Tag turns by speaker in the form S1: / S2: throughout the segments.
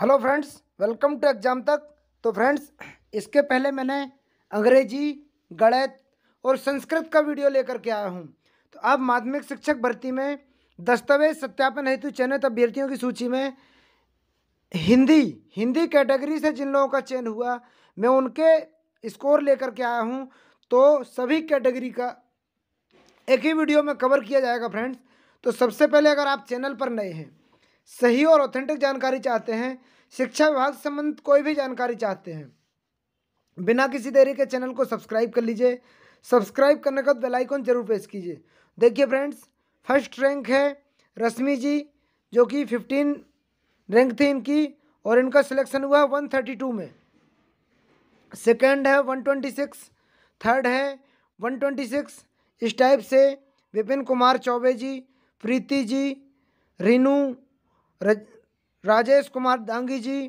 S1: hello friends welcome to exam तक तो friends इसके पहले मैंने अंग्रेजी गणित और संस्कृत का वीडियो लेकर के आया हूँ तो अब माध्यमिक शिक्षक भर्ती में दस्तावेज सत्यापन हेतु चयनित अभ्यर्थियों की सूची में हिंदी हिंदी कैटेगरी से जिन लोगों का चयन हुआ मैं उनके स्कोर लेकर के आया हूँ तो सभी कैटेगरी का एक ही वीडियो में कवर किया जाएगा फ्रेंड्स तो सबसे पहले अगर आप चैनल पर नए हैं सही और ऑथेंटिक जानकारी चाहते हैं शिक्षा विभाग से संबंधित कोई भी जानकारी चाहते हैं बिना किसी देरी के चैनल को सब्सक्राइब कर लीजिए सब्सक्राइब करने का बेल जरूर प्रेस कीजिए देखिए फ्रेंड्स फर्स्ट रैंक है रश्मि जी जो कि फिफ्टीन रैंक थी इनकी और इनका सिलेक्शन हुआ वन थर्टी टू में सेकेंड है वन ट्वेंटी सिक्स थर्ड है वन ट्वेंटी सिक्स इस टाइप से विपिन कुमार चौबे जी प्रीति जी रिनू राजेश कुमार दांगी जी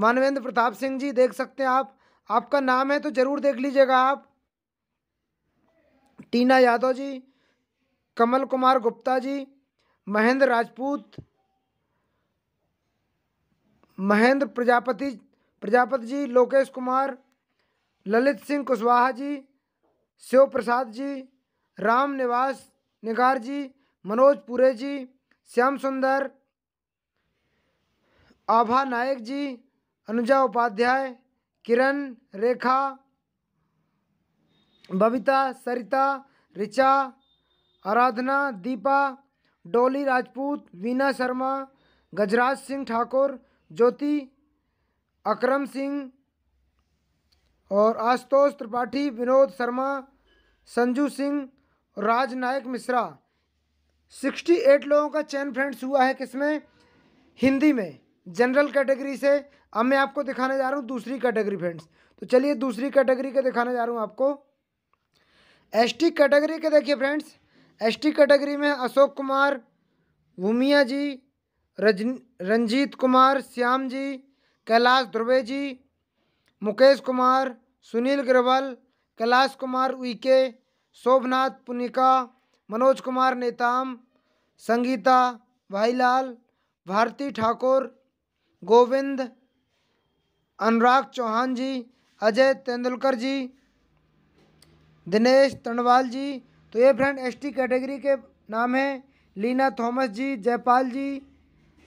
S1: मानवेंद्र प्रताप सिंह जी देख सकते हैं आप आपका नाम है तो ज़रूर देख लीजिएगा आप टीना यादव जी कमल कुमार गुप्ता जी महेंद्र राजपूत महेंद्र प्रजापति प्रजापति जी लोकेश कुमार ललित सिंह कुशवाहा जी शिव प्रसाद जी राम निवास निगार जी मनोज पुरे जी श्याम सुंदर आभा नायक जी अनुजा उपाध्याय किरण रेखा बबीता सरिता ऋचा आराधना दीपा डोली राजपूत वीना शर्मा गजराज सिंह ठाकुर ज्योति अकरम सिंह और आशुतोष त्रिपाठी विनोद शर्मा संजू सिंह राज नायक मिश्रा सिक्सटी एट लोगों का चैन फ्रेंड्स हुआ है किसमें हिंदी में जनरल कैटेगरी से अब मैं आपको दिखाने जा रहा हूँ दूसरी कैटेगरी फ्रेंड्स तो चलिए दूसरी कैटेगरी के दिखाने जा रहा हूँ आपको एसटी कैटेगरी के देखिए फ्रेंड्स एसटी कैटेगरी में अशोक कुमार भूमिया जी रज रंजीत कुमार श्याम जी कैलाश ध्रुवे जी मुकेश कुमार सुनील ग्रवल कैलाश कुमार उइके शोभनाथ पुनिका मनोज कुमार नेताम संगीता भाईलाल भारती ठाकुर गोविंद अनुराग चौहान जी अजय तेंदुलकर जी दिनेश तंडवाल जी तो ये फ्रेंड एसटी कैटेगरी के नाम हैं लीना थॉमस जी जयपाल जी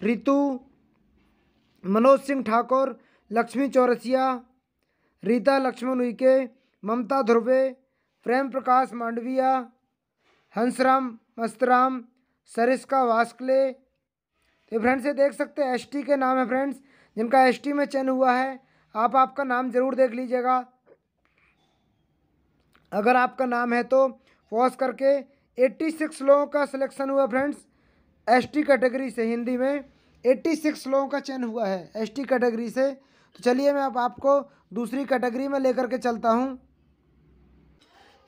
S1: रितु मनोज सिंह ठाकुर लक्ष्मी चौरसिया रीता लक्ष्मण उइके ममता ध्रुवे प्रेम प्रकाश मांडविया हंसराम मस्तराम सरिस्का वास्कले तो फ्रेंड्स ये देख सकते हैं एसटी के नाम है फ्रेंड्स जिनका एसटी में चयन हुआ है आप आपका नाम ज़रूर देख लीजिएगा अगर आपका नाम है तो पॉज करके 86 लोगों का सिलेक्शन हुआ फ्रेंड्स एसटी कैटेगरी से हिंदी में 86 लोगों का चयन हुआ है एसटी कैटेगरी से तो चलिए मैं अब आपको दूसरी कैटेगरी में लेकर के चलता हूँ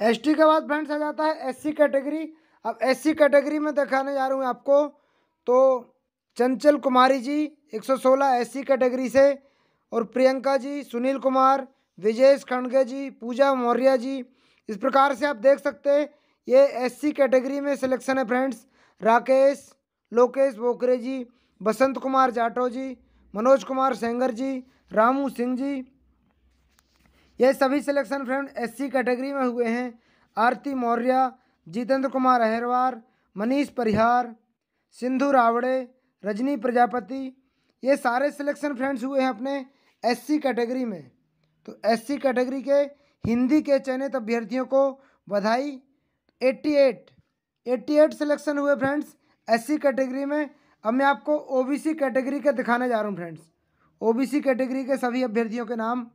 S1: टी के बाद फ्रेंड्स आ जाता है सी कैटेगरी अब सी कैटेगरी में दिखाने जा रहा हूँ आपको तो चंचल कुमारी जी 116 एससी कैटेगरी से और प्रियंका जी सुनील कुमार विजेश खंडगे जी पूजा मौर्य जी इस प्रकार से आप देख सकते हैं ये एससी कैटेगरी में सिलेक्शन है फ्रेंड्स राकेश लोकेश बोकरे जी बसंत कुमार जाटो जी मनोज कुमार सेंगर जी रामू सिंह जी ये सभी सिलेक्शन फ्रेंड एससी कैटेगरी में हुए हैं आरती मौर्य जितेंद्र कुमार अहरवार मनीष परिहार सिंधु रावड़े रजनी प्रजापति ये सारे सिलेक्शन फ्रेंड्स हुए हैं अपने एससी कैटेगरी में तो एससी कैटेगरी के हिंदी के चयनित अभ्यर्थियों को बधाई 88 88 सिलेक्शन हुए फ्रेंड्स एससी कैटेगरी में अब मैं आपको ओबीसी कैटेगरी के दिखाने जा रहा हूँ फ्रेंड्स ओबीसी कैटेगरी के सभी अभ्यर्थियों के नाम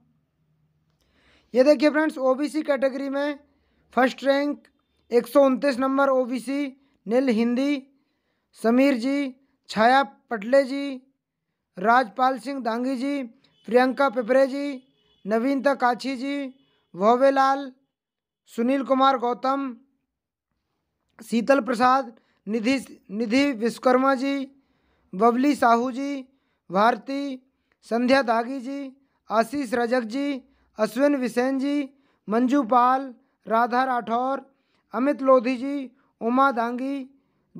S1: ये देखिए फ्रेंड्स ओ कैटेगरी में फर्स्ट रैंक एक नंबर ओ नील हिंदी समीर जी छाया पटले जी राजपाल सिंह दांगी जी प्रियंका पिपरे जी नवीनता काछी जी भोवेलाल सुनील कुमार गौतम शीतल प्रसाद निधि निधि विश्वकर्मा जी बबली साहू जी भारती संध्या दागी जी आशीष रजक जी अश्विन विसेन जी मंजू पाल राधा राठौर अमित लोधी जी उमा दांगी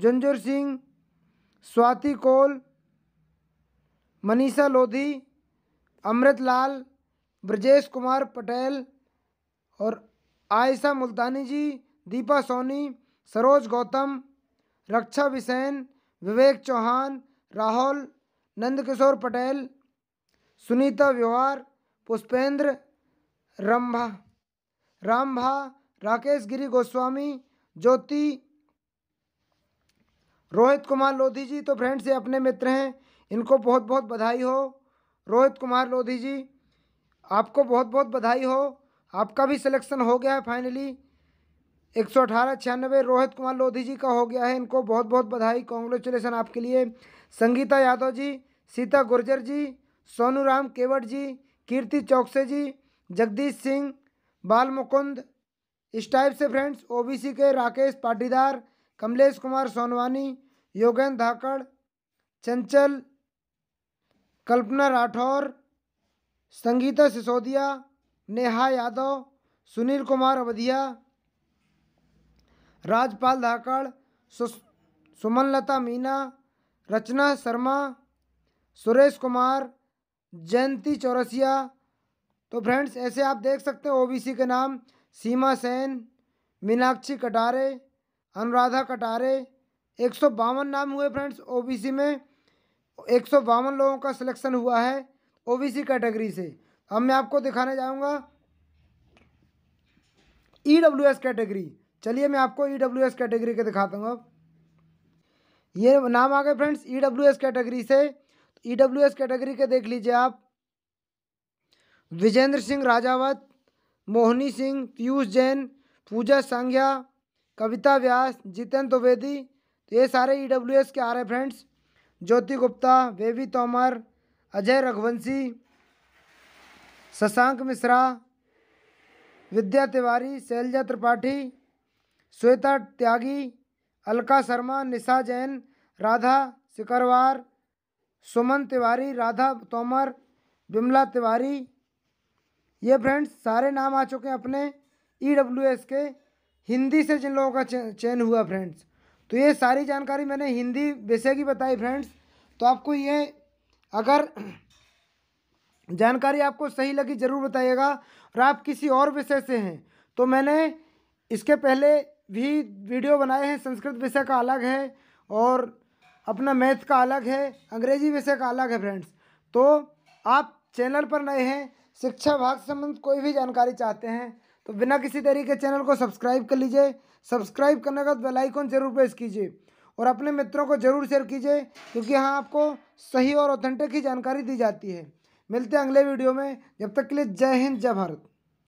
S1: झुंझुर सिंह स्वाति कौल मनीषा लोधी अमृत लाल ब्रजेश कुमार पटेल और आयशा मुल्तानी जी दीपा सोनी सरोज गौतम रक्षा बिसेन विवेक चौहान राहुल नंदकिशोर पटेल सुनीता व्यवहार पुष्पेंद्र रंभा रामभा राकेश गिरी गोस्वामी ज्योति रोहित कुमार लोधी जी तो फ्रेंड्स ये अपने मित्र हैं इनको बहुत बहुत बधाई हो रोहित कुमार लोधी जी आपको बहुत बहुत बधाई हो आपका भी सिलेक्शन हो गया है फाइनली एक सौ अठारह छियानबे रोहित कुमार लोधी जी का हो गया है इनको बहुत बहुत बधाई कॉन्ग्रेचुलेसन आपके लिए संगीता यादव जी सीता गुर्जर जी सोनू राम केवट जी कीर्ति चौकसे जी जगदीश सिंह बाल मुकुंद इस टाइप से फ्रेंड्स ओबीसी के राकेश पाटीदार कमलेश कुमार सोनवानी योगेंद्र धाकड़ चंचल कल्पना राठौर संगीता सिसोदिया नेहा यादव सुनील कुमार अवधिया राजपाल धाकड़ सु, सुमनलता मीना रचना शर्मा सुरेश कुमार जयंती चौरसिया तो फ्रेंड्स ऐसे आप देख सकते हैं ओबीसी के नाम सीमा सेन मीनाक्षी कटारे अनुराधा कटारे एक सौ बावन नाम हुए फ्रेंड्स ओबीसी में एक सौ बावन लोगों का सिलेक्शन हुआ है ओबीसी कैटेगरी से अब मैं आपको दिखाने जाऊंगा ई डब्ल्यू एस कैटेगरी चलिए मैं आपको ई डब्ल्यू एस कैटेगरी के दिखाता हूँ अब ये नाम आ गए friends E W S category से ई डब्ल्यू एस कैटेगरी के देख लीजिए आप विजेंद्र सिंह राजावत मोहनी सिंह पीयूष जैन पूजा सांघ्या कविता व्यास जितेंद्र द्विवेदी ये सारे ई डब्ल्यू एस के आ रहे फ्रेंड्स ज्योति गुप्ता वेवी तोमर अजय रघुवंशी शशांक मिश्रा विद्या तिवारी शैलजा त्रिपाठी श्वेता त्यागी अलका शर्मा निशा जैन राधा शिकरवार सुमन तिवारी राधा तोमर बिमला तिवारी ये फ्रेंड्स सारे नाम आ चुके हैं अपने ई डब्ल्यू एस के हिंदी से जिन लोगों का चयन हुआ फ्रेंड्स तो ये सारी जानकारी मैंने हिंदी विषय की बताई फ्रेंड्स तो आपको ये अगर जानकारी आपको सही लगी ज़रूर बताइएगा और आप किसी और विषय से हैं तो मैंने इसके पहले भी वीडियो बनाए हैं संस्कृत विषय का अलग है और अपना मैथ का अलग है अंग्रेजी विषय का अलग है फ्रेंड्स तो आप चैनल पर नए हैं शिक्षा भाग संबंध कोई भी जानकारी चाहते हैं तो बिना किसी तरीके चैनल को सब्सक्राइब कर लीजिए सब्सक्राइब करने के बाद बेलाइकॉन जरूर प्रेस कीजिए और अपने मित्रों को जरूर शेयर कीजिए क्योंकि यहाँ आपको सही और ऑथेंटिक ही जानकारी दी जाती है मिलते हैं अगले वीडियो में जब तक के लिए जय हिंद जय भारत